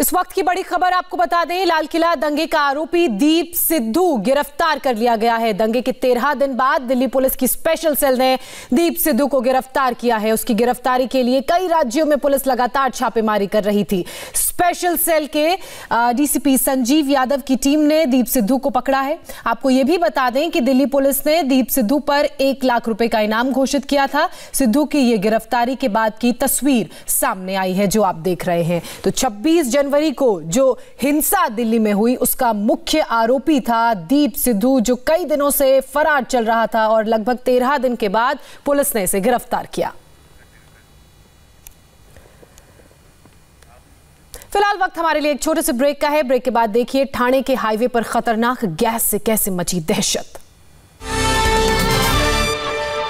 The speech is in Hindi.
इस वक्त की बड़ी खबर आपको बता दें लाल किला दंगे का आरोपी दीप सिद्धू गिरफ्तार कर लिया गया है दंगे के तेरह दिन बाद दिल्ली पुलिस की स्पेशल सेल ने दीप सिद्धू को गिरफ्तार किया है उसकी गिरफ्तारी के लिए कई राज्यों में पुलिस लगातार छापेमारी कर रही थी स्पेशल सेल के डीसीपी संजीव यादव की टीम ने दीप सिद्धू को पकड़ा है आपको यह भी बता दें कि दिल्ली पुलिस ने दीप सिद्धू पर एक लाख रुपए का इनाम घोषित किया था सिद्धू की यह गिरफ्तारी के बाद की तस्वीर सामने आई है जो आप देख रहे हैं तो छब्बीस जनवरी को जो हिंसा दिल्ली में हुई उसका मुख्य आरोपी था दीप सिद्धू जो कई दिनों से फरार चल रहा था और लगभग तेरह दिन के बाद पुलिस ने इसे गिरफ्तार किया फिलहाल वक्त हमारे लिए एक छोटे से ब्रेक का है ब्रेक के बाद देखिए ठाणे के हाईवे पर खतरनाक गैस से कैसे मची दहशत